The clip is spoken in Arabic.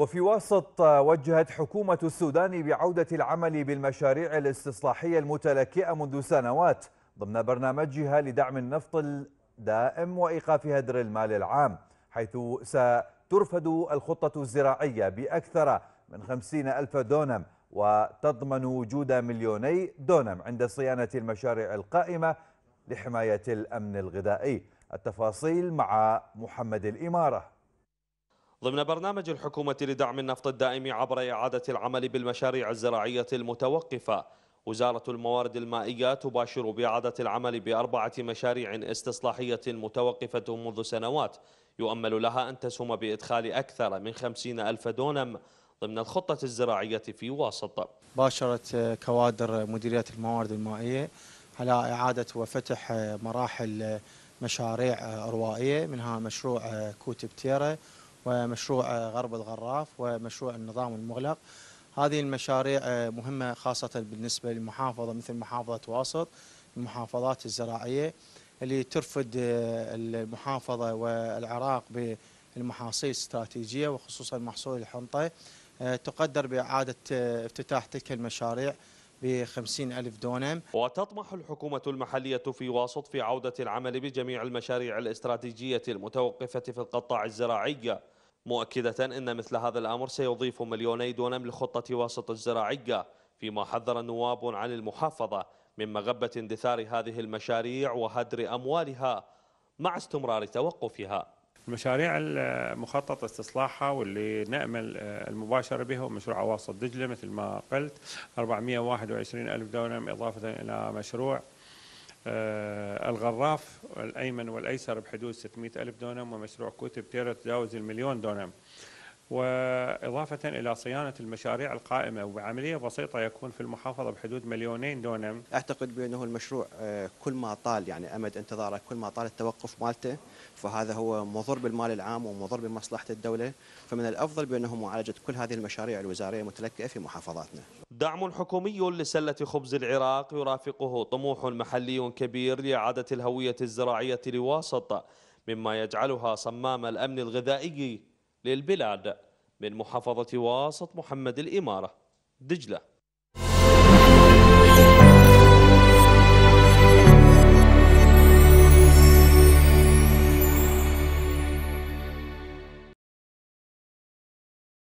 وفي وسط وجهت حكومة السودان بعودة العمل بالمشاريع الاستصلاحية المتلكئة منذ سنوات ضمن برنامجها لدعم النفط الدائم وإيقاف هدر المال العام حيث سترفد الخطة الزراعية بأكثر من 50 ألف دونم وتضمن وجود مليوني دونم عند صيانة المشاريع القائمة لحماية الأمن الغذائي التفاصيل مع محمد الإمارة ضمن برنامج الحكومة لدعم النفط الدائم عبر إعادة العمل بالمشاريع الزراعية المتوقفة وزارة الموارد المائية تباشر بإعادة العمل بأربعة مشاريع استصلاحية متوقفة منذ سنوات يؤمل لها أن تسهم بإدخال أكثر من خمسين ألف دونم ضمن الخطة الزراعية في واسط باشرت كوادر مديرية الموارد المائية على إعادة وفتح مراحل مشاريع روائية منها مشروع كوت بتيرة ومشروع غرب الغراف ومشروع النظام المغلق هذه المشاريع آه، مهمة خاصة بالنسبة للمحافظة مثل محافظة واسط المحافظات الزراعية اللي ترفد آه، المحافظة والعراق بالمحاصيل الاستراتيجية وخصوصا محصول الحنطة آه، تقدر بإعادة افتتاح تلك المشاريع بخمسين ألف دونم وتطمح الحكومة المحلية في واسط في عودة العمل بجميع المشاريع الاستراتيجية المتوقفة في القطاع الزراعي مؤكدة أن مثل هذا الأمر سيضيف مليوني دونم لخطة واسط الزراعية فيما حذر النواب عن المحافظة من مغبة اندثار هذه المشاريع وهدر أموالها مع استمرار توقفها المشاريع المخطط استصلاحها واللي نأمل آه، المباشرة بها مشروع واسط دجلة مثل ما قلت 421 ألف دونم إضافة إلى مشروع آه، الغراف الأيمن والأيسر بحدود 600 ألف دونم ومشروع كتب تيرا تجاوز المليون دونم وإضافة إلى صيانة المشاريع القائمة وبعملية بسيطة يكون في المحافظة بحدود مليونين دونم أعتقد بأنه المشروع آه، كل ما طال يعني أمد انتظاره كل ما طال التوقف مالته فهذا هو مضر بالمال العام ومضر بمصلحة الدولة فمن الأفضل بأنه معالجة كل هذه المشاريع الوزارية المتلكئة في محافظاتنا دعم حكومي لسلة خبز العراق يرافقه طموح محلي كبير لإعادة الهوية الزراعية لواسط مما يجعلها صمام الأمن الغذائي للبلاد من محافظة واسط محمد الإمارة دجلة